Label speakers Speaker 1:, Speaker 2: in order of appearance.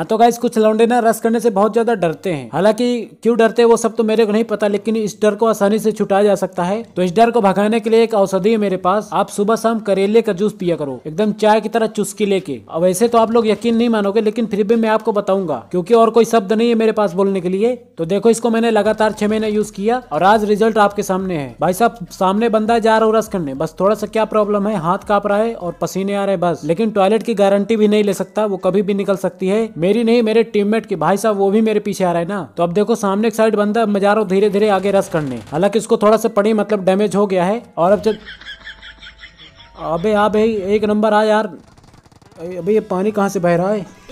Speaker 1: हाँ तो गाइस कुछ लौंडे ना रस करने से बहुत ज्यादा डरते हैं हालांकि क्यों डरते हैं वो सब तो मेरे को नहीं पता लेकिन इस डर को आसानी से छुटाया जा सकता है तो इस डर को भगाने के लिए एक औषधि है मेरे पास आप सुबह शाम करेले का जूस पिया करो एकदम चाय की तरह चुस्की लेके वैसे तो आप लोग यकीन नहीं मानोगे लेकिन फिर भी मैं आपको बताऊंगा क्योंकि और कोई शब्द नहीं है मेरे पास बोलने के लिए तो देखो इसको मैंने लगातार छह महीने यूज किया और आज रिजल्ट आपके सामने है भाई साहब सामने बंदा जा रहा हूँ रस करने बस थोड़ा सा क्या प्रॉब्लम है हाथ कांप रहा है और पसीने आ रहे हैं बस लेकिन टॉयलेट की गारंटी भी नहीं ले सकता वो कभी भी निकल सकती है मेरी नहीं मेरे टीममेट की भाई साहब वो भी मेरे पीछे आ रहा है ना तो अब देखो सामने एक साइड बंदा मैं जा रहा हूँ धीरे धीरे आगे रस करने हालांकि इसको थोड़ा सा पड़ी मतलब डैमेज हो गया है और अब जब अबे आ भाई एक नंबर आ यार
Speaker 2: अभी ये पानी कहाँ से बह रहा है